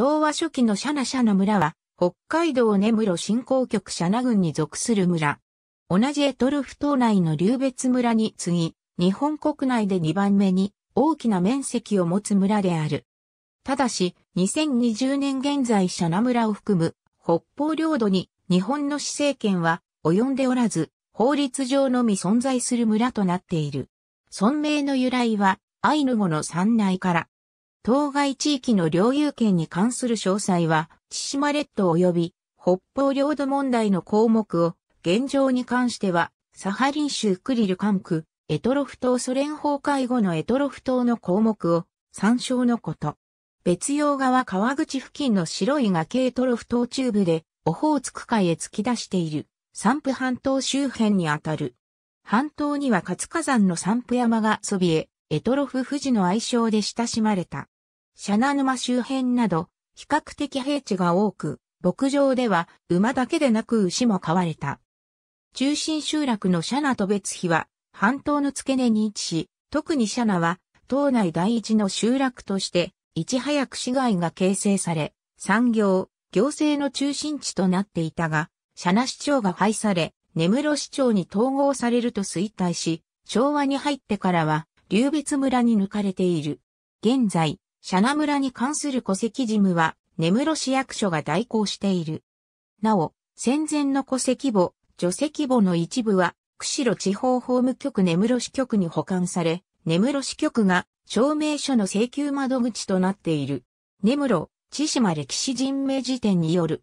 昭和初期のシャナシャナ村は、北海道根室振興局シャナ郡に属する村。同じエトルフ島内の流別村に次ぎ、日本国内で2番目に大きな面積を持つ村である。ただし、2020年現在シャナ村を含む北方領土に日本の施政権は及んでおらず、法律上のみ存在する村となっている。村名の由来は、アイヌ語の山内から、当該地域の領有権に関する詳細は、千島列島及び北方領土問題の項目を、現状に関しては、サハリン州クリル管区、エトロフ島ソ連崩壊後のエトロフ島の項目を参照のこと。別用側川口付近の白い崖エトロフ島中部で、オホーツク海へ突き出している、散布半島周辺にあたる。半島には活火山の散布山がそびえ、エトロフ富士の愛称で親しまれた。シャナ沼周辺など、比較的平地が多く、牧場では馬だけでなく牛も飼われた。中心集落のシャナと別碑は、半島の付け根に位置し、特にシャナは、島内第一の集落として、いち早く市街が形成され、産業、行政の中心地となっていたが、シャナ市長が廃され、根室市長に統合されると衰退し、昭和に入ってからは、流別村に抜かれている。現在、シャナ村に関する戸籍事務は、根室市役所が代行している。なお、戦前の戸籍簿、除籍簿の一部は、釧路地方法務局根室市局に保管され、根室市局が証明書の請求窓口となっている。根室、千島歴史人名辞典による。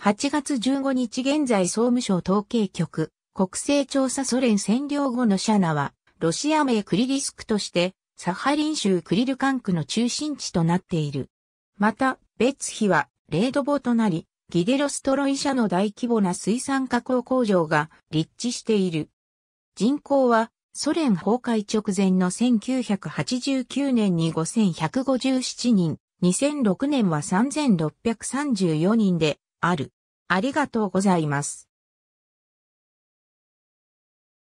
8月15日現在総務省統計局、国勢調査ソ連占領後のシャナは、ロシア名クリリスクとして、サハリン州クリルカンクの中心地となっている。また、ベツヒは、レードボとなり、ギデロストロイ社の大規模な水産加工工場が立地している。人口は、ソ連崩壊直前の1989年に5157人、2006年は3634人である。ありがとうございます。